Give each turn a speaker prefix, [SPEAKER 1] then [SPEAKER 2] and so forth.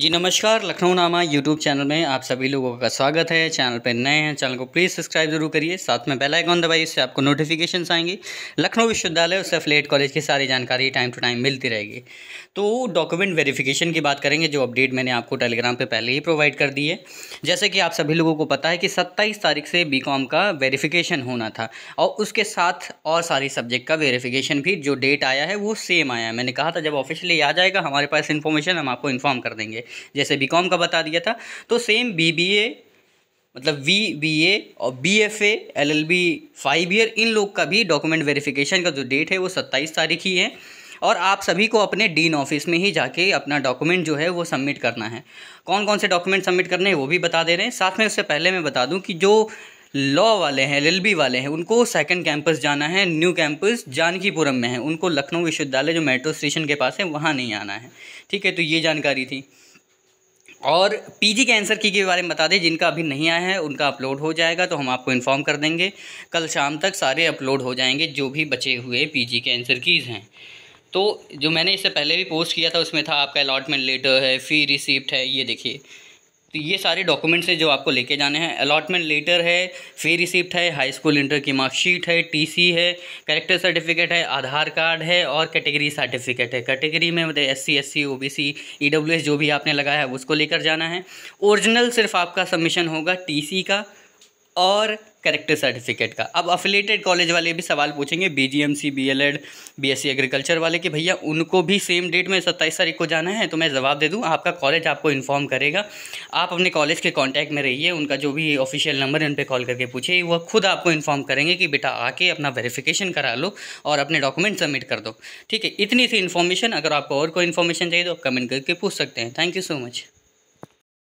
[SPEAKER 1] जी नमस्कार लखनऊ नामा YouTube channel में आप सभी लोगों का स्वागत है चैनल पर नए हैं चैनल को प्लीज़ सब्सक्राइब जरूर करिए साथ में बेल आइकॉन दबाइए इससे आपको नोटिफिकेशन आएंगी लखनऊ विश्वविद्यालय उससे अफिलेट कॉलेज की सारी जानकारी टाइम टू टाइम मिलती रहेगी तो डॉक्यूमेंट वेरिफिकेशन की बात करेंगे जो अपडेट मैंने आपको टेलीग्राम पर पहले ही प्रोवाइड कर दी है जैसे कि आप सभी लोगों को पता है कि सत्ताईस तारीख से बी का वेरीफिकेशन होना था और उसके साथ और सारी सब्जेक्ट का वेरीफिकेशन भी जो डेट आया है वो सेम आया है मैंने कहा था जब ऑफिशियली आ जाएगा हमारे पास इन्फॉर्मेशन हम आपको इन्फॉर्म कर देंगे जैसे बी का बता दिया था तो सेम बी मतलब वी बी ए और B F A L L B five year इन लोग का भी डॉक्यूमेंट वेरिफिकेशन का जो डेट है वो सत्ताईस तारीख ही है और आप सभी को अपने डीन ऑफिस में ही जाके अपना डॉक्यूमेंट जो है वो सबमिट करना है कौन कौन से डॉक्यूमेंट सबमिट करने हैं वो भी बता दे रहे हैं साथ में उससे पहले मैं बता दूं कि जो लॉ वाले हैं एल वाले हैं उनको सेकेंड कैंपस जाना है न्यू कैंपस जानकीपुरम में है उनको लखनऊ विश्वविद्यालय जो मेट्रो स्टेशन के पास है वहाँ नहीं आना है ठीक है तो ये जानकारी थी और पीजी के आंसर की के बारे में बता दें जिनका अभी नहीं आया है उनका अपलोड हो जाएगा तो हम आपको इन्फॉर्म कर देंगे कल शाम तक सारे अपलोड हो जाएंगे जो भी बचे हुए पीजी के आंसर कीज़ हैं तो जो मैंने इससे पहले भी पोस्ट किया था उसमें था आपका अलॉटमेंट लेटर है फ़ी रिसिप्ट है ये देखिए तो ये सारे डॉक्यूमेंट्स हैं जो आपको लेके जाने हैं अलॉटमेंट लेटर है फी रिसिप्ट है हाई स्कूल इंटर की मार्कशीट है टीसी है करेक्टर सर्टिफिकेट है आधार कार्ड है और कैटेगरी सर्टिफिकेट है कैटेगरी में मतलब S C S C O B C E S जो भी आपने लगाया है उसको लेकर जाना है ओरिजिनल सिर्फ आपका सबमिशन होगा टी सी का और करेक्टर सर्टिफिकेट का अब अफिलेटेड कॉलेज वाले भी सवाल पूछेंगे B G M C B L Ed B S C agriculture वाले कि भैया उनको भी सेम डेट में सत्ताईस तारीख को जाना है तो मैं जवाब दे दूँ आपका कॉलेज आपको इन्फॉर्म करेगा आप अपने कॉलेज के कॉन्टैक्ट में रहिए उनका जो भी ऑफिशियल नंबर है उन पर कॉल करके पूछिए वह खुद आपको इन्फॉर्म करेंगे कि बेटा आके अपना वेरीफिकेशन करा लो और अपने डॉक्यूमेंट सबमिट कर दो ठीक है इतनी सी इन्फॉर्मेशन अगर आपको और कोई इन्फॉर्मेशन चाहिए तो आप कमेंट करके पूछ सकते हैं थैंक यू सो मच